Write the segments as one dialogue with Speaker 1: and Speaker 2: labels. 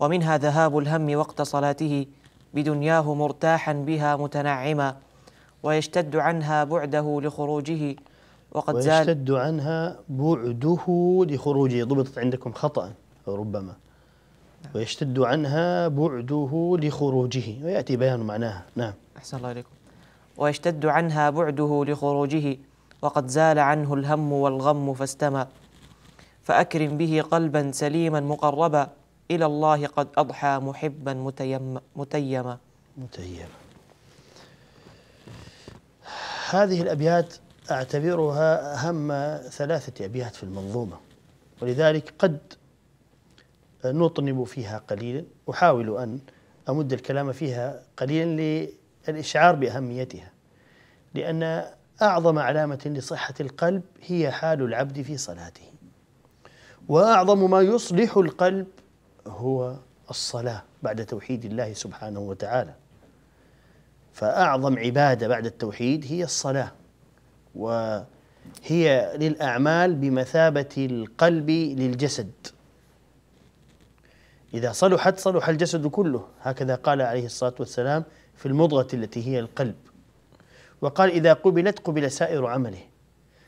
Speaker 1: ومنها ذهاب الهم وقت صلاته بدنياه مرتاحا بها متنعما ويشتد عنها بعده لخروجه وقد زال ويشتد عنها بعده لخروجه ضبطت عندكم خطأ ربما نعم. ويشتد عنها بعده لخروجه ويأتي بيان معناها نعم أحسن الله إليكم ويشتد عنها بعده لخروجه وقد زال عنه الهم والغم فاستمى فأكرم به قلبا سليما مقربا إلى الله قد أضحى محبا متيم متيما متيما هذه الأبيات أعتبرها أهم ثلاثة أبيات في المنظومة ولذلك قد نطنب فيها قليلا أحاول أن أمد الكلام فيها قليلا للإشعار بأهميتها لأن أعظم علامة لصحة القلب هي حال العبد في صلاته وأعظم ما يصلح القلب هو الصلاة بعد توحيد الله سبحانه وتعالى فأعظم عبادة بعد التوحيد هي الصلاة وهي للأعمال بمثابة القلب للجسد إذا صلحت صلح الجسد كله هكذا قال عليه الصلاة والسلام في المضغة التي هي القلب وقال إذا قبلت قبل سائر عمله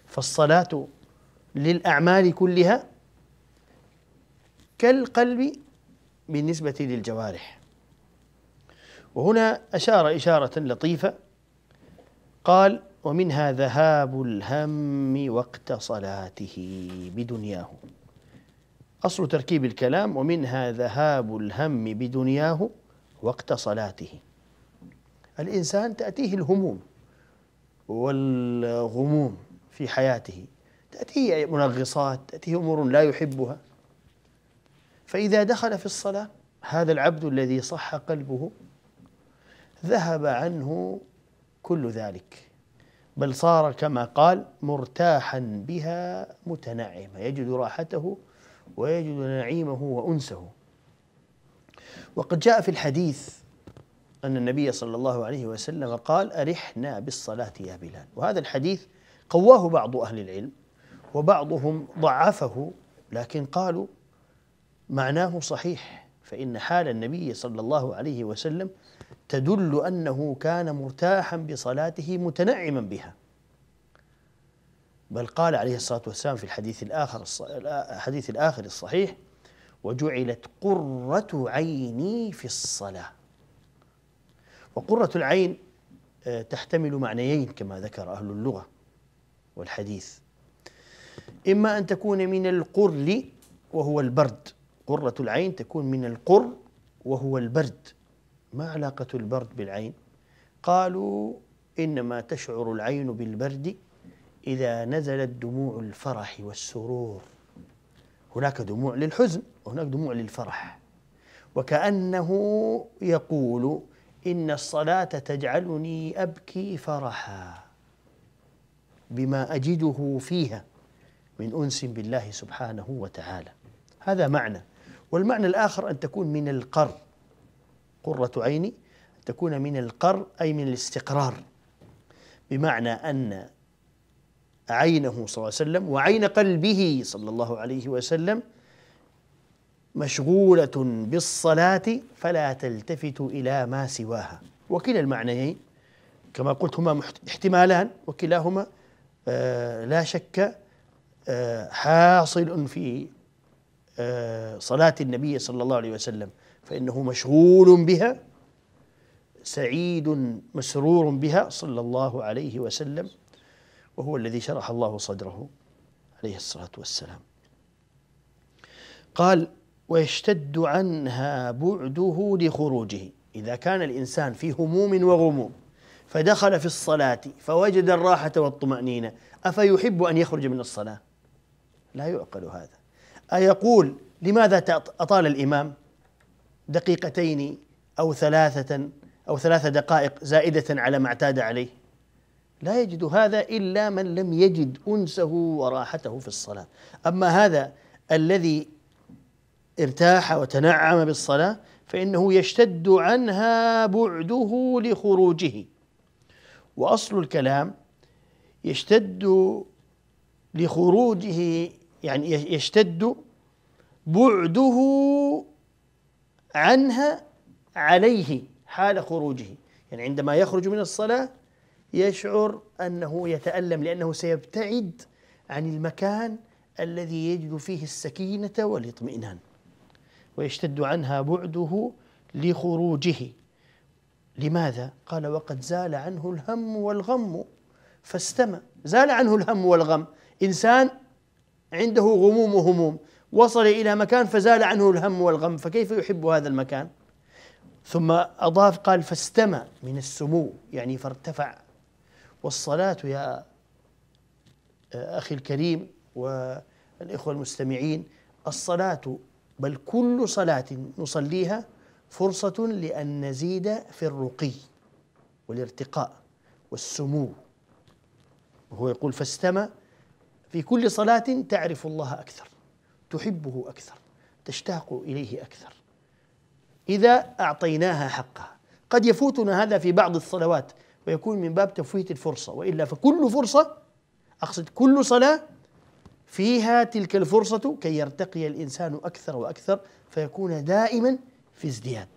Speaker 1: فالصلاة للأعمال كلها كالقلب بالنسبة للجوارح وهنا أشار إشارة لطيفة قال ومنها ذهاب الهم وقت صلاته بدنياه أصل تركيب الكلام ومنها ذهاب الهم بدنياه وقت صلاته الإنسان تأتيه الهموم والغموم في حياته تأتيه منغصات تأتيه أمور لا يحبها فإذا دخل في الصلاة هذا العبد الذي صح قلبه ذهب عنه كل ذلك بل صار كما قال مرتاحا بها متنعما يجد راحته ويجد نعيمه وأنسه وقد جاء في الحديث أن النبي صلى الله عليه وسلم قال أرحنا بالصلاة يا بلال وهذا الحديث قواه بعض أهل العلم وبعضهم ضعفه لكن قالوا معناه صحيح فإن حال النبي صلى الله عليه وسلم تدل أنه كان مرتاحا بصلاته متنعما بها بل قال عليه الصلاة والسلام في الحديث الآخر الحديث الآخر الصحيح وجعلت قرة عيني في الصلاة وقرة العين آه، تحتمل معنيين كما ذكر أهل اللغة والحديث إما أن تكون من القرل وهو البرد قرة العين تكون من القر وهو البرد ما علاقة البرد بالعين؟ قالوا إنما تشعر العين بالبرد إذا نزلت دموع الفرح والسرور هناك دموع للحزن وهناك دموع للفرح وكأنه يقول إن الصلاة تجعلني أبكي فرحا بما أجده فيها من أنس بالله سبحانه وتعالى هذا معنى والمعنى الآخر أن تكون من القر قرة عيني أن تكون من القر أي من الاستقرار بمعنى أن عينه صلى الله عليه وسلم وعين قلبه صلى الله عليه وسلم مشغولة بالصلاة فلا تلتفت إلى ما سواها وكلا المعنيين كما قلت هما احتمالان وكلاهما آه لا شك آه حاصل في صلاة النبي صلى الله عليه وسلم فإنه مشغول بها سعيد مسرور بها صلى الله عليه وسلم وهو الذي شرح الله صدره عليه الصلاة والسلام قال ويشتد عنها بعده لخروجه إذا كان الإنسان في هموم وغموم فدخل في الصلاة فوجد الراحة والطمأنينة أفيحب أن يخرج من الصلاة لا يعقل هذا أيقول لماذا أطال الإمام دقيقتين أو ثلاثة أو ثلاث دقائق زائدة على ما اعتاد عليه لا يجد هذا إلا من لم يجد أنسه وراحته في الصلاة أما هذا الذي ارتاح وتنعم بالصلاة فإنه يشتد عنها بعده لخروجه وأصل الكلام يشتد لخروجه يعني يشتد بعده عنها عليه حال خروجه يعني عندما يخرج من الصلاة يشعر أنه يتألم لأنه سيبتعد عن المكان الذي يجد فيه السكينة والاطمئنان ويشتد عنها بعده لخروجه لماذا؟ قال وقد زال عنه الهم والغم فاستمى زال عنه الهم والغم إنسان عنده غموم وهموم وصل إلى مكان فزال عنه الهم والغم فكيف يحب هذا المكان ثم أضاف قال فاستمى من السمو يعني فارتفع والصلاة يا أخي الكريم والإخوة المستمعين الصلاة بل كل صلاة نصليها فرصة لأن نزيد في الرقي والارتقاء والسمو وهو يقول فاستمى في كل صلاة تعرف الله أكثر تحبه أكثر تشتاق إليه أكثر إذا أعطيناها حقها قد يفوتنا هذا في بعض الصلوات ويكون من باب تفويت الفرصة وإلا فكل فرصة أقصد كل صلاة فيها تلك الفرصة كي يرتقي الإنسان أكثر وأكثر فيكون دائما في ازدياد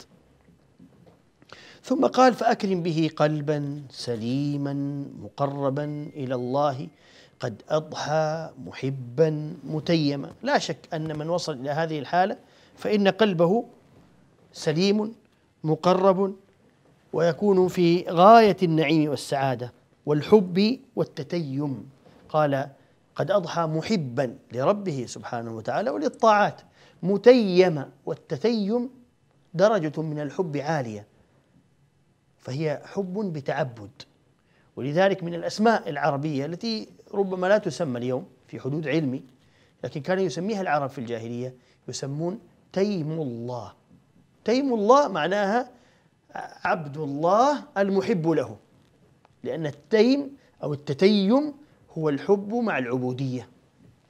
Speaker 1: ثم قال فأكرم به قلبا سليما مقربا إلى الله قد أضحى محبا متيما لا شك أن من وصل إلى هذه الحالة فإن قلبه سليم مقرب ويكون في غاية النعيم والسعادة والحب والتتيم قال قد أضحى محبا لربه سبحانه وتعالى وللطاعات متيما والتتيم درجة من الحب عالية فهي حب بتعبد ولذلك من الأسماء العربية التي ربما لا تسمى اليوم في حدود علمي لكن كان يسميها العرب في الجاهلية يسمون تيم الله تيم الله معناها عبد الله المحب له لأن التيم أو التتيم هو الحب مع العبودية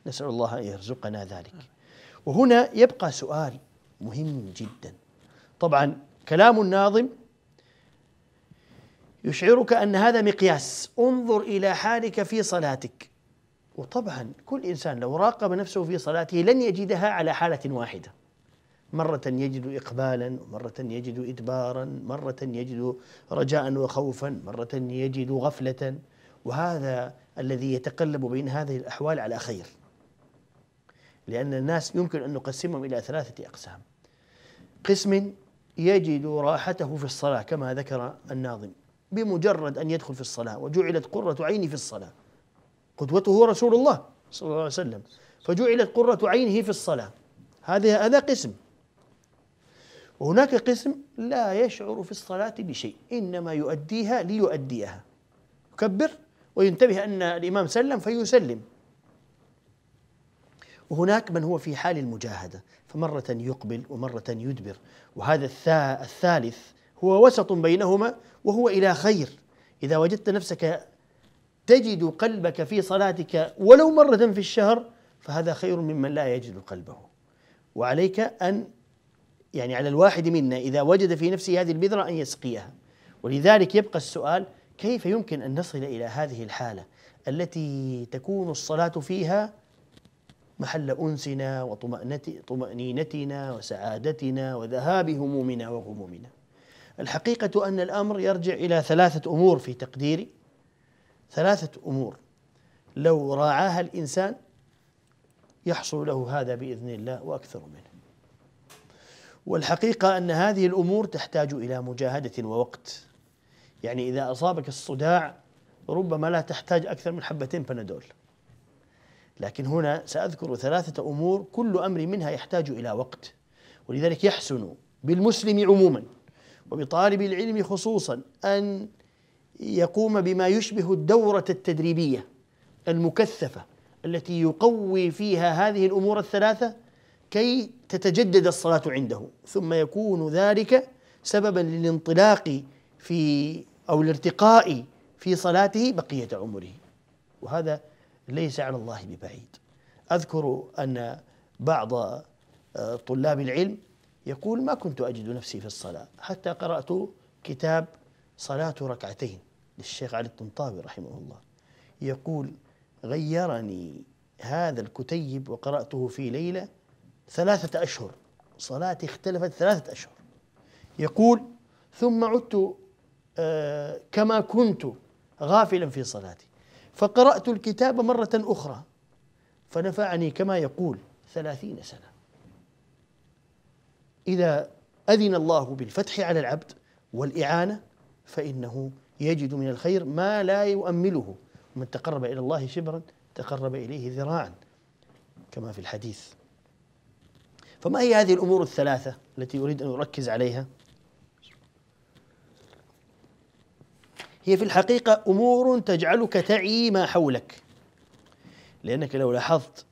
Speaker 1: نسأل الله أن يرزقنا ذلك وهنا يبقى سؤال مهم جدا طبعا كلام الناظم يشعرك ان هذا مقياس انظر الى حالك في صلاتك وطبعا كل انسان لو راقب نفسه في صلاته لن يجدها على حاله واحده مرة يجد إقبالا ومرة يجد إدبارا مرة يجد رجاء وخوفا مرة يجد غفلة وهذا الذي يتقلب بين هذه الأحوال على خير لأن الناس يمكن أن نقسمهم إلى ثلاثة أقسام قسم يجد راحته في الصلاة كما ذكر الناظم بمجرد أن يدخل في الصلاة وجعلت قرة عيني في الصلاة قدوته رسول الله صلى الله عليه وسلم فجعلت قرة عينه في الصلاة هذا هذا قسم وهناك قسم لا يشعر في الصلاة بشيء إنما يؤديها ليؤديها يكبر وينتبه أن الإمام سلم فيسلم وهناك من هو في حال المجاهدة فمرة يقبل ومرة يدبر وهذا الثالث هو وسط بينهما وهو إلى خير إذا وجدت نفسك تجد قلبك في صلاتك ولو مرة في الشهر فهذا خير ممن لا يجد قلبه وعليك أن يعني على الواحد منا إذا وجد في نفسه هذه البذرة أن يسقيها ولذلك يبقى السؤال كيف يمكن أن نصل إلى هذه الحالة التي تكون الصلاة فيها محل أنسنا وطمأنينتنا وسعادتنا وذهاب همومنا وغمومنا الحقيقة أن الأمر يرجع إلى ثلاثة أمور في تقديري ثلاثة أمور لو راعاها الإنسان يحصل له هذا بإذن الله وأكثر منه والحقيقة أن هذه الأمور تحتاج إلى مجاهدة ووقت يعني إذا أصابك الصداع ربما لا تحتاج أكثر من حبتين بنادول لكن هنا سأذكر ثلاثة أمور كل أمر منها يحتاج إلى وقت ولذلك يحسن بالمسلم عموما وبطالب العلم خصوصا أن يقوم بما يشبه الدورة التدريبية المكثفة التي يقوي فيها هذه الأمور الثلاثة كي تتجدد الصلاة عنده ثم يكون ذلك سببا للانطلاق في أو الارتقاء في صلاته بقية عمره وهذا ليس على الله ببعيد أذكر أن بعض آه، طلاب العلم يقول ما كنت أجد نفسي في الصلاة حتى قرأت كتاب صلاة ركعتين للشيخ علي الطنطاوي رحمه الله يقول غيرني هذا الكتيب وقرأته في ليلة ثلاثة أشهر صلاتي اختلفت ثلاثة أشهر يقول ثم عدت آه، كما كنت غافلا في صلاتي فقرأت الكتاب مرة أخرى فنفعني كما يقول ثلاثين سنة إذا أذن الله بالفتح على العبد والإعانة فإنه يجد من الخير ما لا يؤمله من تقرب إلى الله شبرا تقرب إليه ذراعا كما في الحديث فما هي هذه الأمور الثلاثة التي أريد أن أركز عليها هي في الحقيقة أمور تجعلك تعي ما حولك لأنك لو لاحظت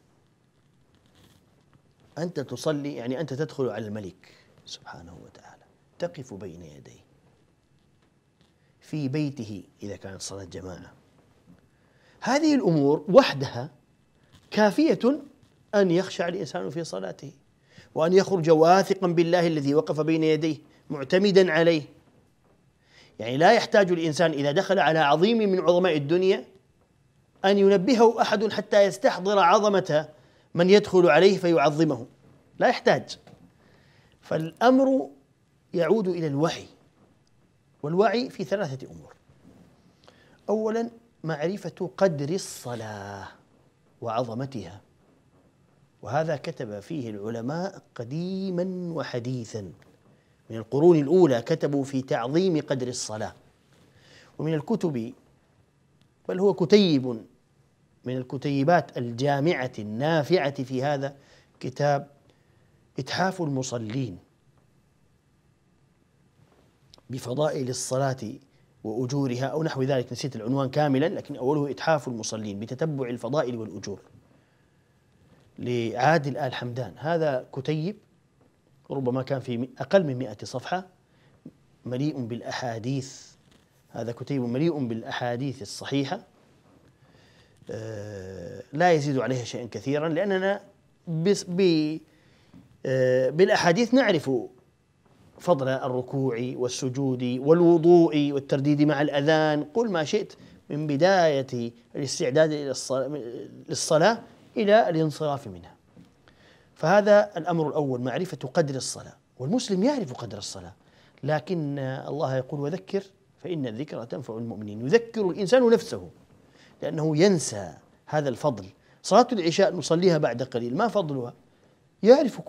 Speaker 1: أنت تصلي يعني أنت تدخل على الملك سبحانه وتعالى تقف بين يديه في بيته إذا كانت صلاة جماعة هذه الأمور وحدها كافية أن يخشع الإنسان في صلاته وأن يخرج واثقا بالله الذي وقف بين يديه معتمدا عليه يعني لا يحتاج الإنسان إذا دخل على عظيم من عظماء الدنيا أن ينبهه أحد حتى يستحضر عظمة من يدخل عليه فيعظمه لا يحتاج فالامر يعود الى الوعي والوعي في ثلاثه امور اولا معرفه قدر الصلاه وعظمتها وهذا كتب فيه العلماء قديما وحديثا من القرون الاولى كتبوا في تعظيم قدر الصلاه ومن الكتب بل هو كتيب من الكتيبات الجامعة النافعة في هذا كتاب إتحاف المصلين بفضائل الصلاة وأجورها أو نحو ذلك نسيت العنوان كاملا لكن أوله إتحاف المصلين بتتبع الفضائل والأجور لعادل آل حمدان هذا كتيب ربما كان في أقل من مئة صفحة مليء بالأحاديث هذا كتيب مليء بالأحاديث الصحيحة آه، لا يزيد عليها شيئا كثيرا لأننا بس آه، بالأحاديث نعرف فضل الركوع والسجود والوضوء والترديد مع الأذان قل ما شئت من بداية الاستعداد للصلاة إلى الانصراف منها فهذا الأمر الأول معرفة قدر الصلاة والمسلم يعرف قدر الصلاة لكن الله يقول وذكر فإن الذكرى تنفع المؤمنين يذكر الإنسان نفسه لأنه ينسى هذا الفضل صلاة العشاء نصليها بعد قليل ما فضلها يعرف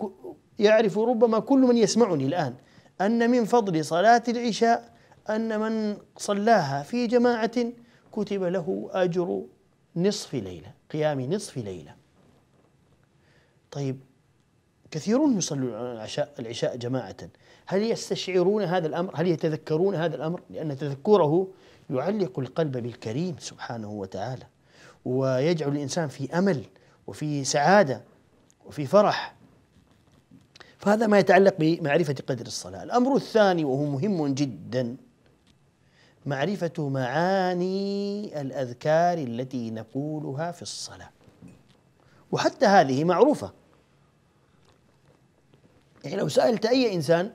Speaker 1: يعرف ربما كل من يسمعني الآن أن من فضل صلاة العشاء أن من صلاها في جماعة كتب له أجر نصف ليلة قيام نصف ليلة طيب كثيرون يصلون العشاء العشاء جماعة هل يستشعرون هذا الأمر هل يتذكرون هذا الأمر لأن تذكره يعلق القلب بالكريم سبحانه وتعالى ويجعل الإنسان في أمل وفي سعادة وفي فرح فهذا ما يتعلق بمعرفة قدر الصلاة الأمر الثاني وهو مهم جدا معرفة معاني الأذكار التي نقولها في الصلاة وحتى هذه معروفة يعني لو سألت أي إنسان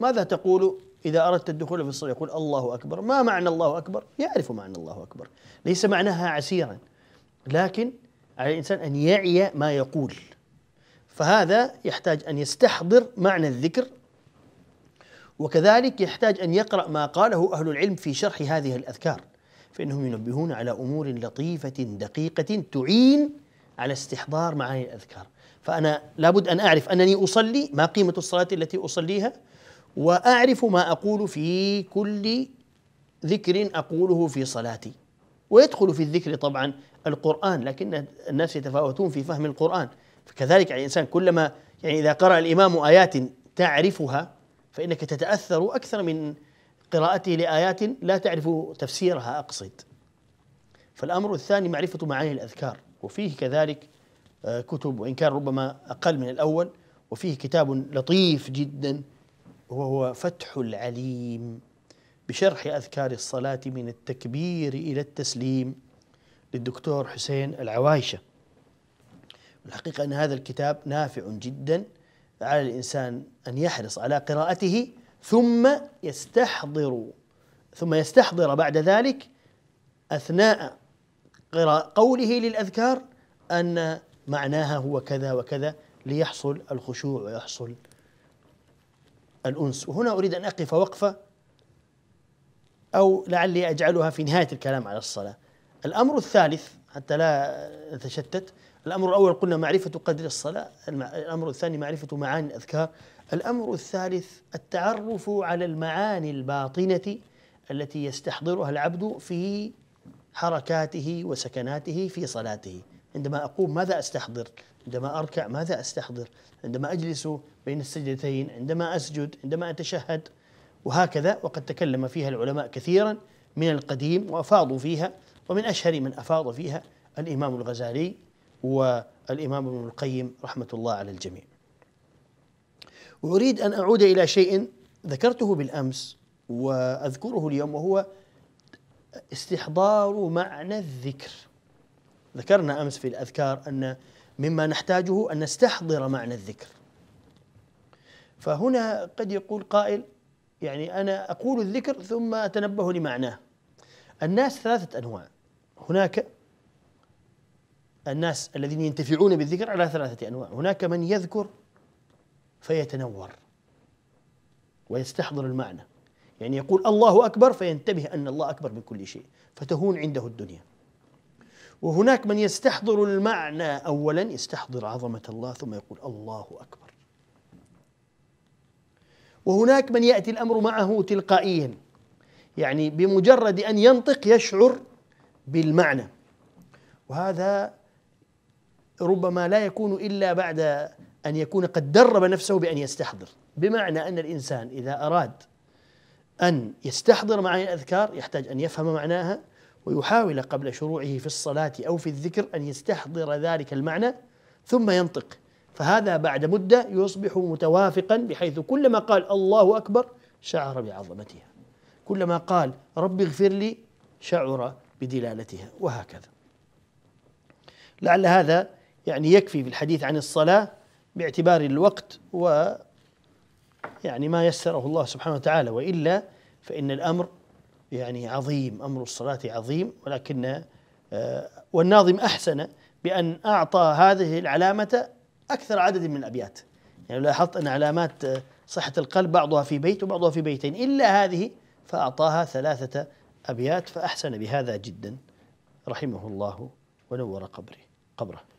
Speaker 1: ماذا تقول إذا أردت الدخول في الصلاة يقول الله أكبر ما معنى الله أكبر يعرف معنى الله أكبر ليس معناها عسيرا لكن على الإنسان أن يعي ما يقول فهذا يحتاج أن يستحضر معنى الذكر وكذلك يحتاج أن يقرأ ما قاله أهل العلم في شرح هذه الأذكار فإنهم ينبهون على أمور لطيفة دقيقة تعين على استحضار معاني الأذكار فأنا لابد أن أعرف أنني أصلي ما قيمة الصلاة التي أصليها واعرف ما اقول في كل ذكر اقوله في صلاتي ويدخل في الذكر طبعا القران لكن الناس يتفاوتون في فهم القران فكذلك يعني الانسان كلما يعني اذا قرأ الامام ايات تعرفها فانك تتاثر اكثر من قراءته لايات لا تعرف تفسيرها اقصد فالامر الثاني معرفه معاني الاذكار وفيه كذلك آه، كتب وان كان ربما اقل من الاول وفيه كتاب لطيف جدا وهو فتح العليم بشرح أذكار الصلاة من التكبير إلى التسليم للدكتور حسين العوايشة الحقيقة أن هذا الكتاب نافع جدا على الإنسان أن يحرص على قراءته ثم يستحضر ثم يستحضر بعد ذلك أثناء قوله للأذكار أن معناها هو كذا وكذا ليحصل الخشوع ويحصل الأنس وهنا أريد أن أقف وقفة أو لعلي أجعلها في نهاية الكلام على الصلاة الأمر الثالث حتى لا نتشتت الأمر الأول قلنا معرفة قدر الصلاة الأمر الثاني معرفة معاني الأذكار الأمر الثالث التعرف على المعاني الباطنة التي يستحضرها العبد في حركاته وسكناته في صلاته عندما أقوم ماذا أستحضر عندما أركع ماذا أستحضر عندما أجلس بين السجدتين عندما أسجد عندما أتشهد وهكذا وقد تكلم فيها العلماء كثيرا من القديم وأفاضوا فيها ومن أشهر من أفاض فيها الإمام الغزالي والإمام ابن القيم رحمة الله على الجميع وأريد أن أعود إلى شيء ذكرته بالأمس وأذكره اليوم وهو استحضار معنى الذكر ذكرنا أمس في الأذكار أن مما نحتاجه أن نستحضر معنى الذكر فهنا قد يقول قائل يعني أنا أقول الذكر ثم أتنبه لمعناه الناس ثلاثة أنواع هناك الناس الذين ينتفعون بالذكر على ثلاثة أنواع هناك من يذكر فيتنور ويستحضر المعنى يعني يقول الله أكبر فينتبه أن الله أكبر من كل شيء فتهون عنده الدنيا وهناك من يستحضر المعنى اولا يستحضر عظمه الله ثم يقول الله اكبر وهناك من ياتي الامر معه تلقائيا يعني بمجرد ان ينطق يشعر بالمعنى وهذا ربما لا يكون الا بعد ان يكون قد درب نفسه بان يستحضر بمعنى ان الانسان اذا اراد ان يستحضر معاني الاذكار يحتاج ان يفهم معناها ويحاول قبل شروعه في الصلاة أو في الذكر أن يستحضر ذلك المعنى ثم ينطق فهذا بعد مدة يصبح متوافقا بحيث كلما قال الله أكبر شعر بعظمتها كلما قال رب اغفر لي شعر بدلالتها وهكذا لعل هذا يعني يكفي في الحديث عن الصلاة باعتبار الوقت و يعني ما يسره الله سبحانه وتعالى وإلا فإن الأمر يعني عظيم أمر الصلاة عظيم ولكن آه، والناظم أحسن بأن أعطى هذه العلامة أكثر عدد من الأبيات يعني لاحظت أن علامات آه، صحة القلب بعضها في بيت وبعضها في بيتين إلا هذه فأعطاها ثلاثة أبيات فأحسن بهذا جدا رحمه الله ونور قبره قبره